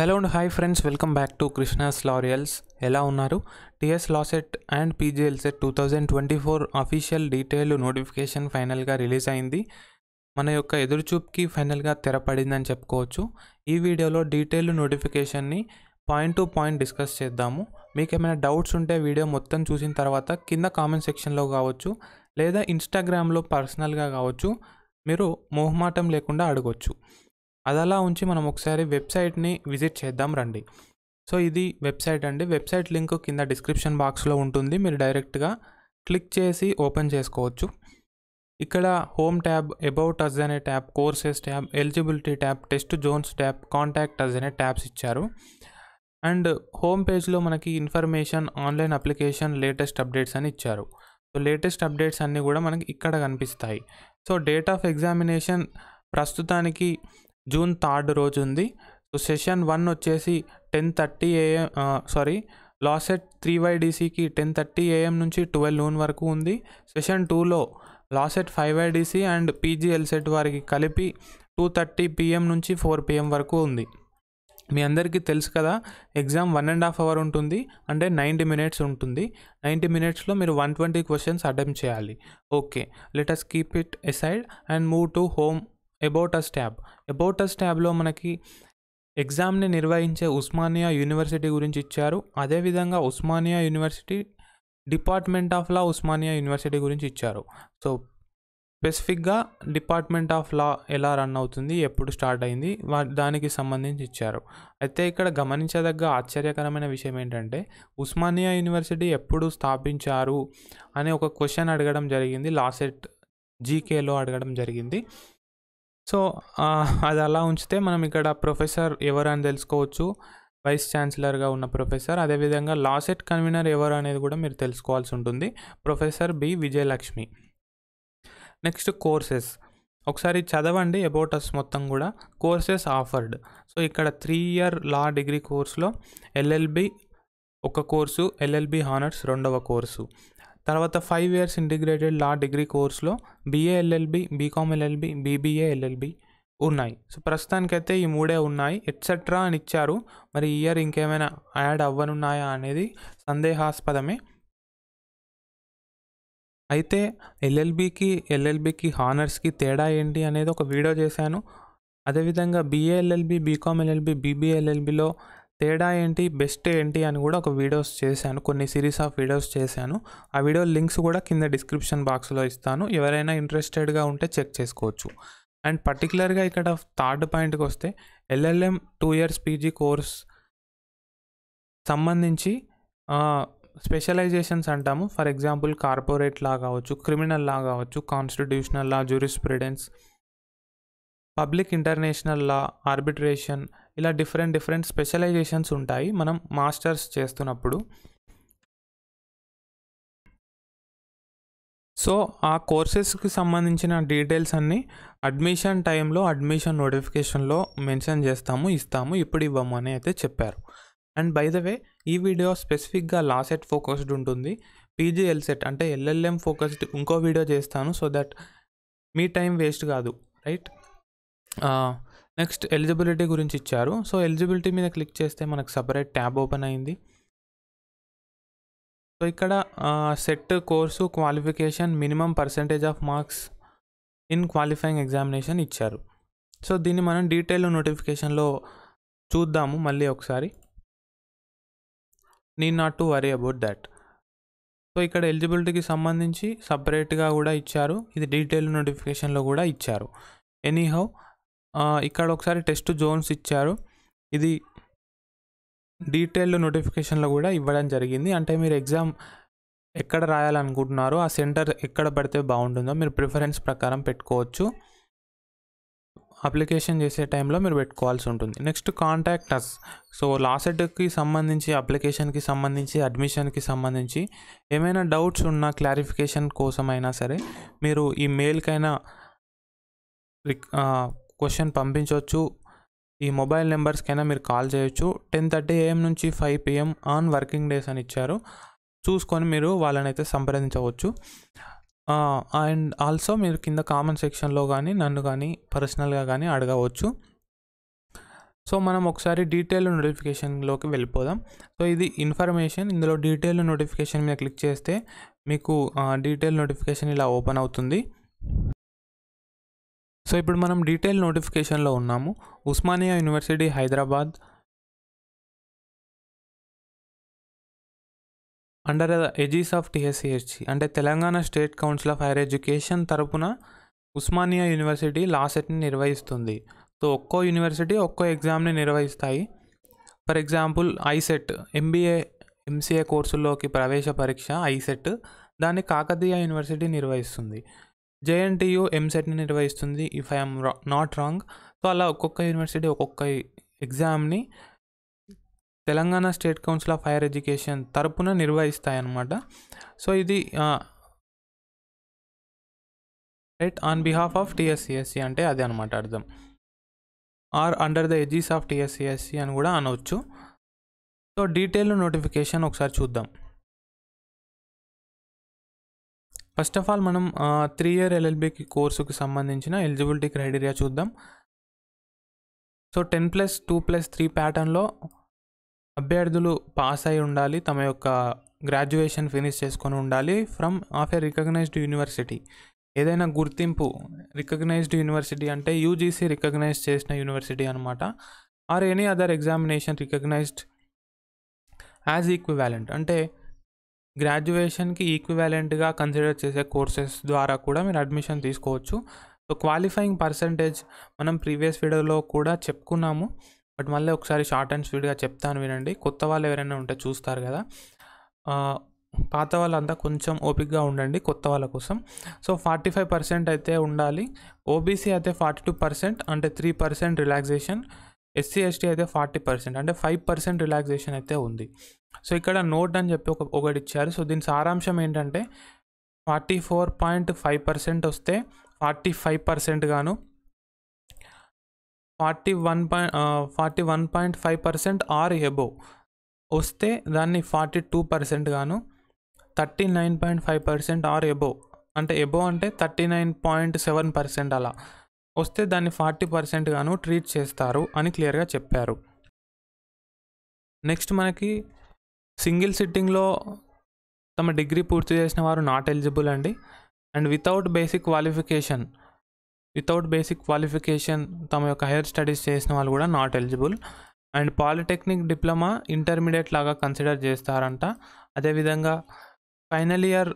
hello and hi friends welcome back to Krishna's laurels ఎలా ఉన్నారు TS LAWCET and PGLCET two thousand twenty four official detail notification ఫైనల్గా release అయింది మన యొక్క ఎదురుచూపుకి ఫైనల్గా తెరపడిందని చెప్పుకోవచ్చు ఈ వీడియోలో డీటెయిల్ నోటిఫికేషన్ని పాయింట్ టు పాయింట్ డిస్కస్ చేద్దాము మీకు ఏమైనా డౌట్స్ ఉంటే వీడియో మొత్తం చూసిన తర్వాత కింద కామెంట్ సెక్షన్లో కావచ్చు లేదా ఇన్స్టాగ్రామ్లో పర్సనల్గా కావచ్చు మీరు మొహమాటం లేకుండా అడగచ్చు అది అలా ఉంచి మనం ఒకసారి వెబ్సైట్ని విజిట్ చేద్దాం రండి సో ఇది వెబ్సైట్ అండి వెబ్సైట్ లింక్ కింద డిస్క్రిప్షన్ బాక్స్లో ఉంటుంది మీరు డైరెక్ట్గా క్లిక్ చేసి ఓపెన్ చేసుకోవచ్చు ఇక్కడ హోమ్ ట్యాబ్ అబౌట్ అజ్ అనే tab courses tab eligibility tab test zones tab contact us అనే ట్యాబ్స్ ఇచ్చారు అండ్ హోమ్ పేజ్లో మనకి information online application latest updates అని ఇచ్చారు సో లేటెస్ట్ అప్డేట్స్ అన్నీ కూడా మనకి ఇక్కడ కనిపిస్తాయి సో డేట్ ఆఫ్ ఎగ్జామినేషన్ ప్రస్తుతానికి జూన్ థర్డ్ రోజు ఉంది సో సెషన్ వన్ వచ్చేసి ten thirty AM sorry LAWCET three వైడిసికి టెన్ థర్టీ ఏఎం నుంచి ట్వెల్వ్ నూన్ వరకు ఉంది సెషన్ టూలో LAWCET five YDC and LCET వారికి కలిపి టూ థర్టీ పిఎం నుంచి ఫోర్ పిఎం వరకు ఉంది మీ అందరికీ తెలుసు కదా exam one and half hour ఉంటుంది అంటే నైంటీ మినిట్స్ ఉంటుంది నైంటీ మినిట్స్లో మీరు వన్ ట్వంటీ క్వశ్చన్స్ అటెంప్ట్ చేయాలి okay let us keep it aside and move to home about us tab about us ట్యాబ్లో మనకి ఎగ్జామ్ని నిర్వహించే ఉస్మానియా యూనివర్సిటీ గురించి ఇచ్చారు అదేవిధంగా Osmania university department of law Osmania university గురించి ఇచ్చారు సో స్పెసిఫిక్గా డిపార్ట్మెంట్ ఆఫ్ లా ఎలా రన్ అవుతుంది ఎప్పుడు స్టార్ట్ అయింది దానికి సంబంధించి ఇచ్చారు అయితే ఇక్కడ గమనించదగ్గ ఆశ్చర్యకరమైన విషయం ఏంటంటే ఉస్మానియా యూనివర్సిటీ ఎప్పుడు స్థాపించారు అనే ఒక క్వశ్చన్ అడగడం జరిగింది లాసెట్ జీకేలో అడగడం జరిగింది సో అది అలా ఉంచితే మనం ఇక్కడ ప్రొఫెసర్ ఎవరు అని తెలుసుకోవచ్చు వైస్ ఛాన్సలర్గా ఉన్న ప్రొఫెసర్ అదేవిధంగా లాసెట్ కన్వీనర్ ఎవరు అనేది కూడా మీరు తెలుసుకోవాల్సి ఉంటుంది professor B Vijayalakshmi next courses ఒకసారి చదవండి అబౌట్ అస్ మొత్తం కూడా కోర్సెస్ ఆఫర్డ్ సో ఇక్కడ త్రీ ఇయర్ లా డిగ్రీ కోర్సులో ఎల్ఎల్బి ఒక కోర్సు ఎల్ఎల్బి హానర్స్ రెండవ కోర్సు తర్వాత five years integrated law degree కోర్స్లో BA LLB BCom LLB BBA LLB ఉన్నాయి సో ప్రస్తుతానికైతే ఈ మూడే ఉన్నాయి ఎట్సెట్రా అని ఇచ్చారు మరి ఇయర్ ఇంకేమైనా యాడ్ అవ్వనున్నాయా అనేది సందేహాస్పదమే అయితే ఎల్ఎల్బికి ఎల్ఎల్బికి హానర్స్కి తేడా ఏంటి అనేది ఒక వీడియో చేశాను అదేవిధంగా బీఏఎల్ఎల్బి బీకామ్ ఎల్ఎల్బి బీబీఎల్ఎల్బిలో తేడా ఏంటి బెస్ట్ ఏంటి అని కూడా ఒక వీడియోస్ చేశాను కొన్ని సిరీస్ ఆఫ్ వీడియోస్ చేశాను ఆ వీడియో లింక్స్ కూడా కింద డిస్క్రిప్షన్ బాక్స్లో ఇస్తాను ఎవరైనా ఇంట్రెస్టెడ్గా ఉంటే చెక్ చేసుకోవచ్చు అండ్ పర్టికులర్గా ఇక్కడ థర్డ్ పాయింట్కి వస్తే LLM two years PG course సంబంధించి స్పెషలైజేషన్స్ అంటాము ఫర్ ఎగ్జాంపుల్ కార్పొరేట్ లా కావచ్చు క్రిమినల్ లా కావచ్చు constitutional law jurisprudence public international law arbitration ఇలా డిఫరెంట్ డిఫరెంట్ స్పెషలైజేషన్స్ ఉంటాయి మనం మాస్టర్స్ చేస్తున్నప్పుడు సో ఆ కోర్సెస్కి సంబంధించిన డీటెయిల్స్ అన్నీ అడ్మిషన్ టైంలో అడ్మిషన్ నోటిఫికేషన్లో మెన్షన్ చేస్తాము ఇస్తాము ఇప్పుడు ఇవ్వము అని అయితే చెప్పారు అండ్ బై ద వే ఈ వీడియో స్పెసిఫిక్గా లా సెట్ ఫోకస్డ్ ఉంటుంది పీజీ ఎల్సెట్ అంటే ఎల్ఎల్ఎం ఫోకస్డ్ ఇంకో వీడియో చేస్తాను సో దట్ మీ టైం వేస్ట్ కాదు రైట్ నెక్స్ట్ ఎలిజిబిలిటీ గురించి ఇచ్చారు సో ఎలిజిబిలిటీ మీద క్లిక్ చేస్తే మనకు సపరేట్ ట్యాబ్ ఓపెన్ అయింది సో ఇక్కడ CET course qualification minimum percentage of marks in qualifying examination ఇచ్చారు సో దీన్ని మనం డీటెయిల్ నోటిఫికేషన్లో చూద్దాము మళ్ళీ ఒకసారి need not to worry about that so ఇక్కడ ఎలిజిబిలిటీకి సంబంధించి సపరేట్గా కూడా ఇచ్చారు ఇది డీటెయిల్ నోటిఫికేషన్లో కూడా ఇచ్చారు ఎనీహౌ ఇక్కడ ఒకసారి టెస్ట్ జోన్స్ ఇచ్చారు ఇది డీటెయిల్డ్ నోటిఫికేషన్లో కూడా ఇవ్వడం జరిగింది అంటే మీరు ఎగ్జామ్ ఎక్కడ రాయాలనుకుంటున్నారో ఆ సెంటర్ ఎక్కడ పడితే బాగుంటుందో మీరు ప్రిఫరెన్స్ ప్రకారం పెట్టుకోవచ్చు అప్లికేషన్ చేసే టైంలో మీరు పెట్టుకోవాల్సి ఉంటుంది నెక్స్ట్ కాంటాక్ట్ అస్ సో లాసెట్కి సంబంధించి అప్లికేషన్కి సంబంధించి అడ్మిషన్కి సంబంధించి ఏమైనా డౌట్స్ ఉన్నా క్లారిఫికేషన్ కోసమైనా సరే మీరు ఈ మెయిల్కైనా క్వశ్చన్ పంపించవచ్చు ఈ మొబైల్ నెంబర్స్కైనా మీరు కాల్ చేయొచ్చు టెన్ థర్టీ ఏఎం నుంచి five PM on working days అని ఇచ్చారు చూసుకొని మీరు వాళ్ళని అయితే సంప్రదించవచ్చు అండ్ ఆల్సో మీరు కింద కామెంట్ సెక్షన్లో కానీ నన్ను కానీ పర్సనల్గా కానీ అడగవచ్చు సో మనం ఒకసారి డీటెయిల్ నోటిఫికేషన్లోకి వెళ్ళిపోదాం సో ఇది ఇన్ఫర్మేషన్ ఇందులో డీటెయిల్ నోటిఫికేషన్ మీద క్లిక్ చేస్తే మీకు డీటెయిల్ నోటిఫికేషన్ ఇలా ఓపెన్ అవుతుంది సో ఇప్పుడు మనం డీటెయిల్ నోటిఫికేషన్లో ఉన్నాము Osmania university Hyderabad under aegis of TSCHE అంటే Telangana state council of higher education తరపున ఉస్మానియా యూనివర్సిటీ లాసెట్ని నిర్వహిస్తుంది సో ఒక్కో యూనివర్సిటీ ఒక్కో ఎగ్జామ్ని నిర్వహిస్తాయి for example ICET MBA MCA కోర్సుల్లోకి ప్రవేశ పరీక్ష ఐసెట్ దాన్ని కాకతీయ యూనివర్సిటీ నిర్వహిస్తుంది జేఎన్టీయూ ఎంసెట్ని నిర్వహిస్తుంది ఇఫ్ ఐఎమ్ రా నాట్ రాంగ్ సో అలా ఒక్కొక్క యూనివర్సిటీ ఒక్కొక్క ఎగ్జామ్ని Telangana state council of higher education తరపున నిర్వహిస్తాయన్నమాట సో ఇది right on behalf of TSCSC అంటే అదే అనమాట అర్థం or under the aegis of TSCSC అని కూడా అనవచ్చు సో డీటెయిల్ నోటిఫికేషన్ ఒకసారి చూద్దాం ఫస్ట్ ఆఫ్ ఆల్ మనం త్రీ ఇయర్ ఎల్ఎల్బికి కోర్సుకి సంబంధించిన ఎలిజిబిలిటీ క్రైటీరియా చూద్దాం so ten plus two plus three ప్యాటర్న్లో అభ్యర్థులు పాస్ అయి ఉండాలి తమ యొక్క గ్రాడ్యుయేషన్ ఫినిష్ చేసుకొని ఉండాలి from of a recognised university ఏదైనా గుర్తింపు రికగ్నైజ్డ్ యూనివర్సిటీ అంటే యూజీసీ రికగ్నైజ్ చేసిన యూనివర్సిటీ అనమాట or any other examination recognised as equivalent అంటే గ్రాడ్యుయేషన్కి ఈక్వివాలెంట్గా కన్సిడర్ చేసే కోర్సెస్ ద్వారా కూడా మీరు అడ్మిషన్ తీసుకోవచ్చు సో క్వాలిఫైయింగ్ పర్సంటేజ్ మనం ప్రీవియస్ వీడియోలో కూడా చెప్పుకున్నాము బట్ మళ్ళీ ఒకసారి షార్ట్ అండ్ స్వీట్గా చెప్తాను వినండి కొత్త వాళ్ళు ఎవరైనా ఉంటే చూస్తారు కదా పాత వాళ్ళంతా కొంచెం ఓపిక్గా ఉండండి కొత్త వాళ్ళ కోసం సో ఫార్టీ ఫైవ్ పర్సెంట్ అయితే ఉండాలి ఓబీసీ అయితే ఫార్టీ టూ పర్సెంట్ అంటే three percent relaxation SC ST అయితే ఫార్టీ పర్సెంట్ అంటే ఫైవ్ పర్సెంట్ రిలాక్సేషన్ అయితే ఉంది సో ఇక్కడ నోట్ అని చెప్పి ఒక ఒకటి ఇచ్చారు సో దీని సారాంశం ఏంటంటే forty four point five percent వస్తే ఫార్టీ ఫైవ్ పర్సెంట్ గాను forty one point forty one point five percent or above వస్తే దాన్ని ఫార్టీ టూ పర్సెంట్ గాను thirty nine point five percent or above అంటే ఎబో అంటే thirty nine point seven percent అలా వస్తే దాన్ని ఫార్టీ పర్సెంట్ గాను ట్రీట్ చేస్తారు అని క్లియర్గా చెప్పారు నెక్స్ట్ మనకి సింగిల్ సిట్టింగ్లో తమ డిగ్రీ పూర్తి చేసిన వారు నాట్ ఎలిజిబుల్ అండి and without basic qualification without basic qualification తమ యొక్క హైయర్ స్టడీస్ చేసిన వాళ్ళు కూడా not eligible and polytechnic diploma intermediate లాగా కన్సిడర్ చేస్తారంట అదేవిధంగా ఫైనల్ ఇయర్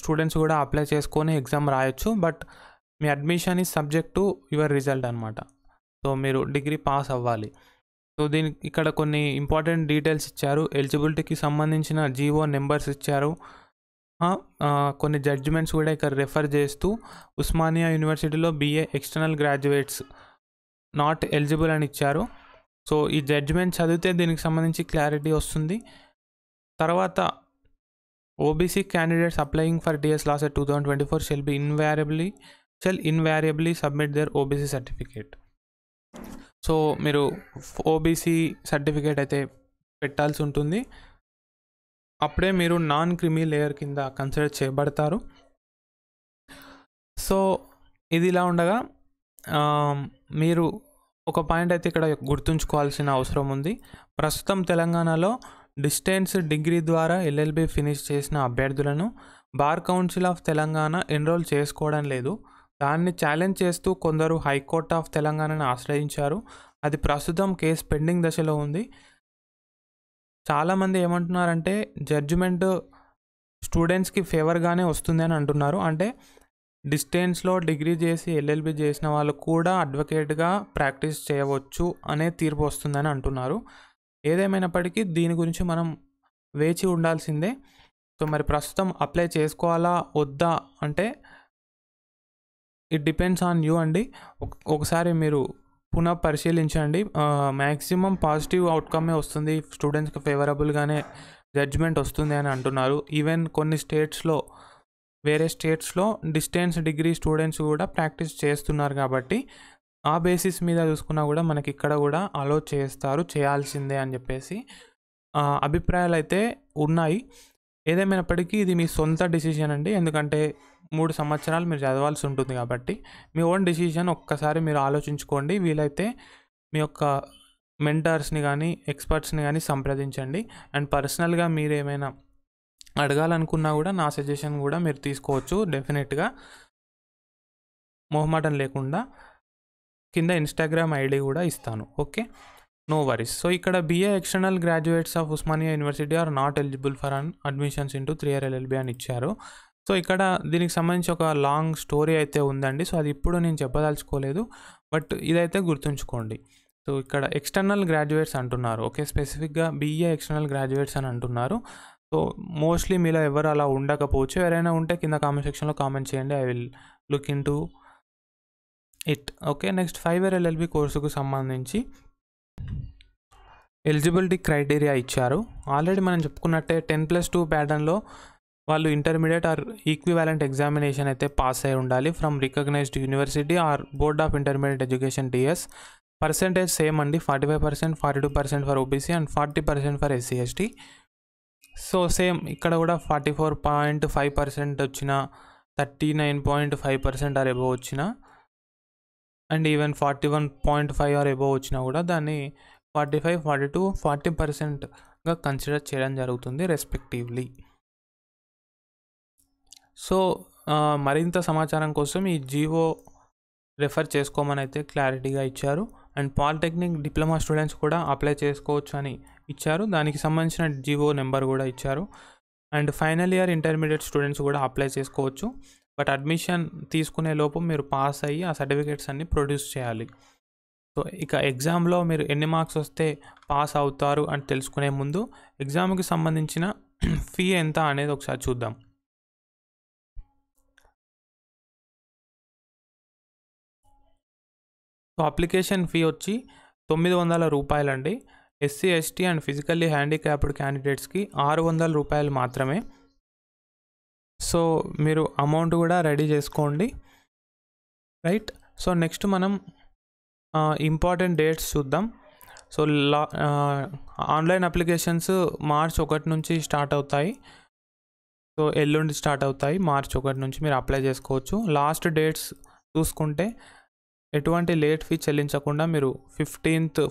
స్టూడెంట్స్ కూడా అప్లై చేసుకొని ఎగ్జామ్ రాయొచ్చు బట్ మీ admission is subject to your result అనమాట సో మీరు డిగ్రీ పాస్ అవ్వాలి సో దీని ఇక్కడ కొన్ని ఇంపార్టెంట్ డీటెయిల్స్ ఇచ్చారు ఎలిజిబిలిటీకి సంబంధించిన జీవో నెంబర్స్ ఇచ్చారు కొన్ని జడ్జిమెంట్స్ కూడా ఇక్కడ రెఫర్ చేస్తూ ఉస్మానియా యూనివర్సిటీలో BA external graduates not eligible అని ఇచ్చారు సో ఈ జడ్జిమెంట్ చదివితే దీనికి సంబంధించి క్లారిటీ వస్తుంది తర్వాత OBC candidates applying for TS LAWCET two thousand twenty four shall be invariably shall invariably submit their OBC certificate so మీరు ఓబీసీ సర్టిఫికేట్ అయితే పెట్టాల్సి ఉంటుంది అప్పుడే మీరు నాన్ క్రిమీ లేయర్ కింద కన్సిడర్ చేయబడతారు సో ఇది ఇలా ఉండగా మీరు ఒక పాయింట్ అయితే ఇక్కడ గుర్తుంచుకోవాల్సిన అవసరం ఉంది ప్రస్తుతం తెలంగాణలో డిస్టెన్స్ డిగ్రీ ద్వారా ఎల్ఎల్బి ఫినిష్ చేసిన అభ్యర్థులను bar council of Telangana enrol చేసుకోవడం లేదు దాన్ని ఛాలెంజ్ చేస్తూ కొందరు హైకోర్టు ఆఫ్ తెలంగాణను ఆశ్రయించారు అది ప్రస్తుతం కేసు పెండింగ్ దశలో ఉంది చాలామంది ఏమంటున్నారంటే జడ్జిమెంట్ స్టూడెంట్స్కి ఫేవర్గానే వస్తుంది అని అంటున్నారు అంటే డిస్టెన్స్లో డిగ్రీ చేసి ఎల్ఎల్బి చేసిన వాళ్ళు కూడా అడ్వకేట్గా ప్రాక్టీస్ చేయవచ్చు అనే తీర్పు వస్తుందని అంటున్నారు ఏదేమైనప్పటికీ దీని గురించి మనం వేచి ఉండాల్సిందే సో మరి ప్రస్తుతం అప్లై చేసుకోవాలా వద్దా అంటే ఇట్ డిపెండ్స్ ఆన్ యూ అండి ఒకసారి మీరు పునః పరిశీలించండి మ్యాక్సిమం పాజిటివ్ అవుట్కమే వస్తుంది స్టూడెంట్స్కి ఫేవరబుల్గానే జడ్జ్మెంట్ వస్తుంది అని అంటున్నారు ఈవెన్ కొన్ని స్టేట్స్లో వేరే స్టేట్స్లో డిస్టెన్స్ డిగ్రీ స్టూడెంట్స్ కూడా ప్రాక్టీస్ చేస్తున్నారు కాబట్టి ఆ బేసిస్ మీద చూసుకున్నా కూడా మనకి ఇక్కడ కూడా అలో చేస్తారు చేయాల్సిందే అని చెప్పేసి అభిప్రాయాలు అయితే ఉన్నాయి ఏదేమైనప్పటికీ ఇది మీ సొంత డిసిషన్ అండి ఎందుకంటే మూడు సంవత్సరాలు మీరు చదవాల్సి ఉంటుంది కాబట్టి మీ ఓన్ డిసిషన్ ఒక్కసారి మీరు ఆలోచించుకోండి వీలైతే మీ యొక్క మెంటర్స్ని కానీ ఎక్స్పర్ట్స్ని కానీ సంప్రదించండి అండ్ పర్సనల్గా మీరు ఏమైనా అడగాలనుకున్నా కూడా నా సజెషన్ కూడా మీరు తీసుకోవచ్చు డెఫినెట్గా మొహమాటం లేకుండా కింద ఇన్స్టాగ్రామ్ ఐడి కూడా ఇస్తాను ఓకే నో వరీస్ సో ఇక్కడ BA external graduates of Osmania university are not eligible for an admissions into three year LLB అని ఇచ్చారు సో ఇక్కడ దీనికి సంబంధించి ఒక లాంగ్ స్టోరీ అయితే ఉందండి సో అది ఇప్పుడు నేను చెప్పదలుచుకోలేదు బట్ ఇదైతే గుర్తుంచుకోండి సో ఇక్కడ ఎక్స్టర్నల్ గ్రాడ్యుయేట్స్ అంటున్నారు ఓకే స్పెసిఫిక్గా బీఏ ఎక్స్టర్నల్ గ్రాడ్యుయేట్స్ అని అంటున్నారు సో మోస్ట్లీ మీలో ఎవరు అలా ఉండకపోవచ్చు ఎవరైనా ఉంటే కింద కామెంట్ సెక్షన్లో కామెంట్ చేయండి I will look into it okay next five year LLB కోర్సుకు సంబంధించి ఎలిజిబిలిటీ క్రైటీరియా ఇచ్చారు ఆల్రెడీ మనం చెప్పుకున్నట్టే టెన్ ప్లస్ టూ ప్యాటర్న్లో వాళ్ళు ఇంటర్మీడియట్ ఆర్ ఈక్వివాలెంట్ ఎగ్జామినేషన్ అయితే పాస్ అయి ఉండాలి from recognised university or board of intermediate education this percentage same అండి forty five percent forty two percent for OBC and forty percent for SC ST so same ఇక్కడ కూడా forty four point five percent వచ్చిన thirty nine point five percent or above వచ్చిన and even forty one point five or above వచ్చినా కూడా దాన్ని forty five forty two forty పర్సెంట్గా consider చేయడం జరుగుతుంది రెస్పెక్టివ్లీ సో మరింత సమాచారం కోసం ఈ జీవో రెఫర్ చేసుకోమని అయితే క్లారిటీగా ఇచ్చారు అండ్ పాలిటెక్నిక్ డిప్లొమా స్టూడెంట్స్ కూడా అప్లై చేసుకోవచ్చు అని ఇచ్చారు దానికి సంబంధించిన జీవో నెంబర్ కూడా ఇచ్చారు and final year intermediate students కూడా అప్లై చేసుకోవచ్చు బట్ అడ్మిషన్ తీసుకునే లోపు మీరు పాస్ అయ్యి ఆ సర్టిఫికేట్స్ అన్ని ప్రొడ్యూస్ చేయాలి సో ఇక ఎగ్జామ్లో మీరు ఎన్ని మార్క్స్ వస్తే పాస్ అవుతారు అని తెలుసుకునే ముందు ఎగ్జామ్కి సంబంధించిన ఫీ ఎంత అనేది ఒకసారి చూద్దాం సో అప్లికేషన్ ఫీ వచ్చి తొమ్మిది వందల రూపాయలండి SC ST and physically handicapped క్యాండిడేట్స్కి ఆరు వందల రూపాయలు మాత్రమే సో మీరు అమౌంట్ కూడా రెడీ చేసుకోండి రైట్ సో నెక్స్ట్ మనం ఇంపార్టెంట్ డేట్స్ చూద్దాం so law online applications March ఒకటి నుంచి స్టార్ట్ అవుతాయి సో ఎల్లుండి స్టార్ట్ అవుతాయి మార్చ్ ఒకటి నుంచి మీరు అప్లై చేసుకోవచ్చు లాస్ట్ డేట్స్ చూసుకుంటే ఎటువంటి లేట్ ఫీ చెల్లించకుండా మీరు ఫిఫ్టీన్త్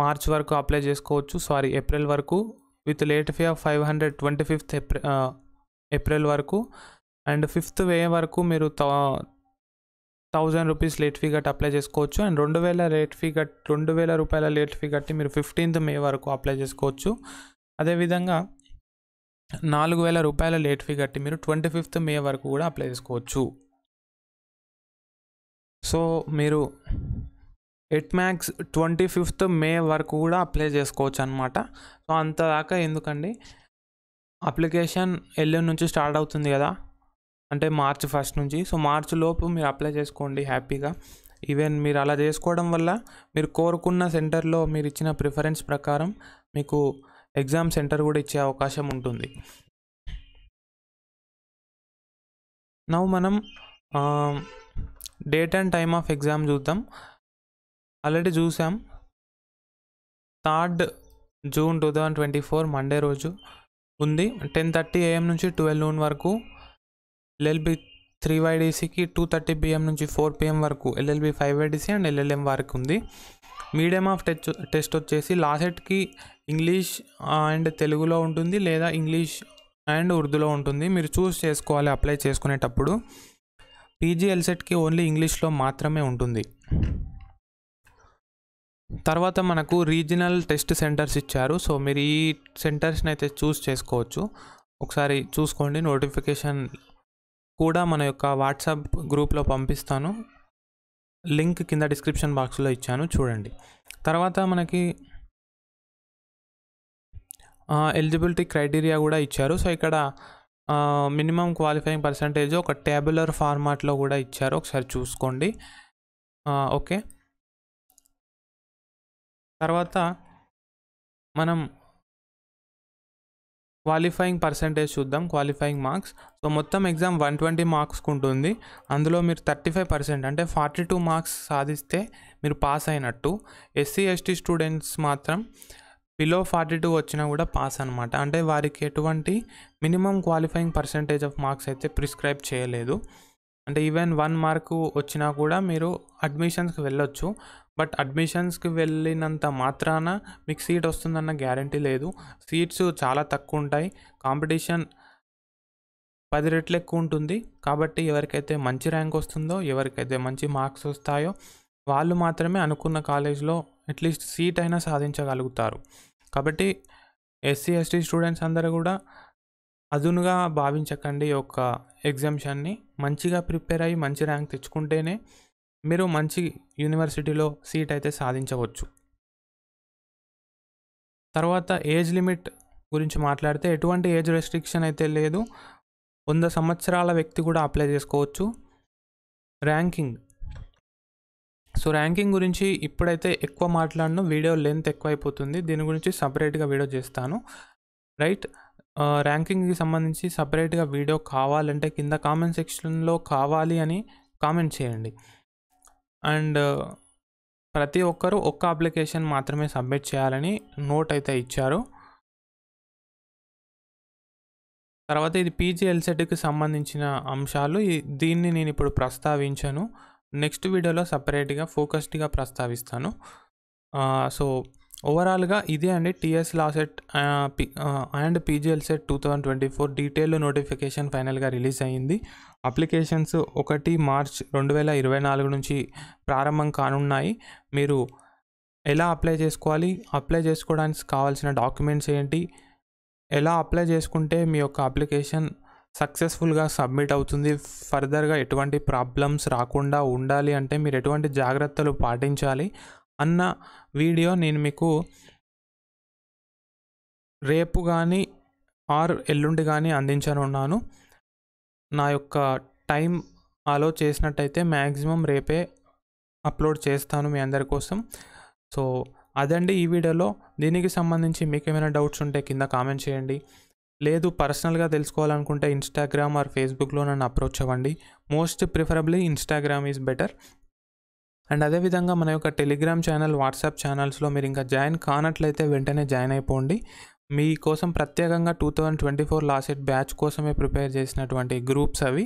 మార్చ్ వరకు అప్లై చేసుకోవచ్చు సారీ ఏప్రిల్ వరకు with late fee of five hundred twenty fifth April వరకు అండ్ ఫిఫ్త్ వే వరకు మీరు థౌజండ్ రూపీస్ లేట్ ఫీ గట్టి అప్లై చేసుకోవచ్చు అండ్ రెండు వేల లేట్ ఫీ గట్ రెండు వేల రూపాయల లేట్ ఫీ కట్టి మీరు ఫిఫ్టీన్త్ మే వరకు అప్లై చేసుకోవచ్చు అదేవిధంగా నాలుగు వేల రూపాయల లేట్ ఫీ కట్టి మీరు ట్వంటీ ఫిఫ్త్ మే వరకు కూడా అప్లై చేసుకోవచ్చు సో మీరు at max twenty fifth May వరకు కూడా అప్లై చేసుకోవచ్చు అనమాట సో అంత దాకా ఎందుకండి అప్లికేషన్ ఎల్లుండి నుంచి స్టార్ట్ అవుతుంది కదా అంటే మార్చ్ ఫస్ట్ నుంచి సో మార్చ్ లోపు మీరు అప్లై చేసుకోండి హ్యాపీగా ఈవెన్ మీరు అలా చేసుకోవడం వల్ల మీరు కోరుకున్న సెంటర్లో మీరు ఇచ్చిన ప్రిఫరెన్స్ ప్రకారం మీకు ఎగ్జామ్ సెంటర్ కూడా ఇచ్చే అవకాశం ఉంటుంది నవ్వు మనం date and time of exam చూద్దాం ఆల్రెడీ చూసాం third June two thousand twenty four Monday రోజు ఉంది టెన్ థర్టీ ఏఎం నుంచి ట్వెల్వ్ నూన్ వరకు ఎల్ఎల్బి త్రీ వైడీసీకి టూ థర్టీ పిఎం నుంచి ఫోర్ పిఎం వరకు LLB five YDC and LLM వరకు ఉంది మీడియం ఆఫ్ టెస్ట్ టెస్ట్ వచ్చేసి లాసెట్కి ఇంగ్లీష్ అండ్ తెలుగులో ఉంటుంది లేదా ఇంగ్లీష్ అండ్ ఉర్దూలో ఉంటుంది మీరు చూస్ చేసుకోవాలి అప్లై చేసుకునేటప్పుడు ఎల్సెట్కి ఓన్లీ ఇంగ్లీష్లో మాత్రమే ఉంటుంది తర్వాత మనకు రీజనల్ టెస్ట్ సెంటర్స్ ఇచ్చారు సో మీరు ఈ సెంటర్స్ని అయితే చూస్ చేసుకోవచ్చు ఒకసారి చూసుకోండి నోటిఫికేషన్ కూడా మన యొక్క వాట్సాప్ గ్రూప్లో పంపిస్తాను లింక్ కింద డిస్క్రిప్షన్ బాక్స్లో ఇచ్చాను చూడండి తర్వాత మనకి ఎలిజిబిలిటీ క్రైటీరియా కూడా ఇచ్చారు సో ఇక్కడ మినిమం క్వాలిఫైయింగ్ పర్సంటేజ్ ఒక టేబులర్ ఫార్మాట్లో కూడా ఇచ్చారు ఒకసారి చూసుకోండి ఓకే తర్వాత మనం క్వాలిఫైయింగ్ పర్సంటేజ్ చూద్దాం క్వాలిఫైయింగ్ మార్క్స్ సో మొత్తం ఎగ్జామ్ వన్ ట్వంటీ మార్క్స్కి ఉంటుంది అందులో మీరు థర్టీ ఫైవ్ పర్సెంట్ అంటే ఫార్టీ టూ మార్క్స్ సాధిస్తే మీరు పాస్ అయినట్టు ఎస్సీ ఎస్టీ స్టూడెంట్స్ మాత్రం బిలో ఫార్టీ టూ వచ్చినా కూడా పాస్ అనమాట అంటే వారికి ఎటువంటి minimum qualifying percentage of marks అయితే ప్రిస్క్రైబ్ చేయలేదు అంటే ఈవెన్ వన్ మార్కు వచ్చినా కూడా మీరు అడ్మిషన్స్కి వెళ్ళొచ్చు బట్ అడ్మిషన్స్కి వెళ్ళినంత మాత్రాన మీకు సీట్ వస్తుందన్న గ్యారంటీ లేదు సీట్స్ చాలా తక్కువ ఉంటాయి కాంపిటీషన్ పది రెట్లు ఎక్కువ ఉంటుంది కాబట్టి ఎవరికైతే మంచి ర్యాంక్ వస్తుందో ఎవరికైతే మంచి మార్క్స్ వస్తాయో వాళ్ళు మాత్రమే అనుకున్న కాలేజ్లో అట్లీస్ట్ సీట్ అయినా సాధించగలుగుతారు కాబట్టి ఎస్సీ ఎస్టీ స్టూడెంట్స్ అందరూ కూడా అదునుగా భావించకండి ఒక ఎగ్జామ్షన్ని మంచిగా ప్రిపేర్ అయ్యి మంచి ర్యాంక్ తెచ్చుకుంటేనే మీరు మంచి యూనివర్సిటీలో సీట్ అయితే సాధించవచ్చు తర్వాత ఏజ్ లిమిట్ గురించి మాట్లాడితే ఎటువంటి ఏజ్ రెస్ట్రిక్షన్ అయితే లేదు వంద సంవత్సరాల వ్యక్తి కూడా అప్లై చేసుకోవచ్చు ర్యాంకింగ్ సో ర్యాంకింగ్ గురించి ఇప్పుడైతే ఎక్కువ మాట్లాడను వీడియో లెంత్ ఎక్కువ అయిపోతుంది దీని గురించి సపరేట్గా వీడియో చేస్తాను రైట్ ర్యాంకింగ్కి సంబంధించి సపరేట్గా వీడియో కావాలంటే కింద కామెంట్ సెక్షన్లో కావాలి అని కామెంట్ చేయండి అండ్ ప్రతి ఒక్కరూ ఒక్క అప్లికేషన్ మాత్రమే సబ్మిట్ చేయాలని నోట్ అయితే ఇచ్చారు తర్వాత ఇది పీజీఎల్సెట్కి సంబంధించిన అంశాలు దీన్ని నేను ఇప్పుడు ప్రస్తావించాను నెక్స్ట్ వీడియోలో సపరేట్గా ఫోకస్డ్గా ప్రస్తావిస్తాను సో ఓవరాల్గా ఇదే అండి TS LAWCET and PGL CET two thousand twenty four detail notification ఫైనల్గా రిలీజ్ అయ్యింది అప్లికేషన్స్ ఒకటి మార్చ్ రెండు వేల ఇరవై నాలుగు నుంచి ప్రారంభం కానున్నాయి మీరు ఎలా అప్లై చేసుకోవాలి అప్లై చేసుకోవడానికి కావాల్సిన డాక్యుమెంట్స్ ఏంటి ఎలా అప్లై చేసుకుంటే మీ యొక్క అప్లికేషన్ సక్సెస్ఫుల్గా సబ్మిట్ అవుతుంది ఫర్దర్గా ఎటువంటి ప్రాబ్లమ్స్ రాకుండా ఉండాలి అంటే మీరు ఎటువంటి జాగ్రత్తలు పాటించాలి అన్న వీడియో నేను మీకు రేపు కానీ ఆర్ ఎల్లుండి కానీ అందించనున్నాను నా యొక్క టైం అలో చేసినట్టయితే మ్యాక్సిమం రేపే అప్లోడ్ చేస్తాను మీ అందరి కోసం సో అదండి ఈ వీడియోలో దీనికి సంబంధించి మీకు ఏమైనా డౌట్స్ ఉంటే కింద కామెంట్ చేయండి లేదు పర్సనల్గా తెలుసుకోవాలనుకుంటే ఇన్స్టాగ్రామ్ ఆర్ ఫేస్బుక్లో నన్ను అప్రోచ్ అవ్వండి most preferably Instagram is better and అదేవిధంగా మన యొక్క టెలిగ్రామ్ ఛానల్ వాట్సాప్ ఛానల్స్లో మీరు ఇంకా జాయిన్ కానట్లయితే వెంటనే జాయిన్ అయిపోండి మీకోసం ప్రత్యేకంగా two thousand twenty four LAWCET batch కోసమే ప్రిపేర్ చేసినటువంటి గ్రూప్స్ అవి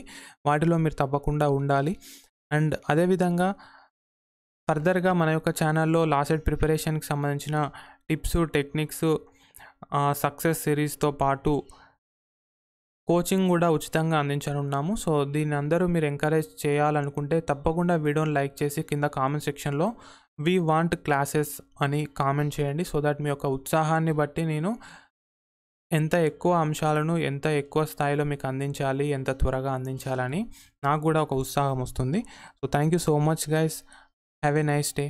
వాటిలో మీరు తప్పకుండా ఉండాలి అండ్ అదేవిధంగా ఫర్దర్గా మన యొక్క ఛానల్లో లాసెట్ ప్రిపరేషన్కి సంబంధించిన టిప్స్ టెక్నిక్స్ సక్సెస్ సిరీస్తో పాటు కోచింగ్ కూడా ఉచితంగా ఉన్నాము సో దీన్ని అందరూ మీరు ఎంకరేజ్ చేయాలనుకుంటే తప్పకుండా వీడియోని లైక్ చేసి కింద కామెంట్ సెక్షన్లో వీ వాంట్ క్లాసెస్ అని కామెంట్ చేయండి సో దట్ మీ యొక్క ఉత్సాహాన్ని బట్టి నేను ఎంత ఎక్కువ అంశాలను ఎంత ఎక్కువ స్థాయిలో మీకు అందించాలి ఎంత త్వరగా అందించాలని నాకు కూడా ఒక ఉత్సాహం వస్తుంది so thank you so much guys have a nice day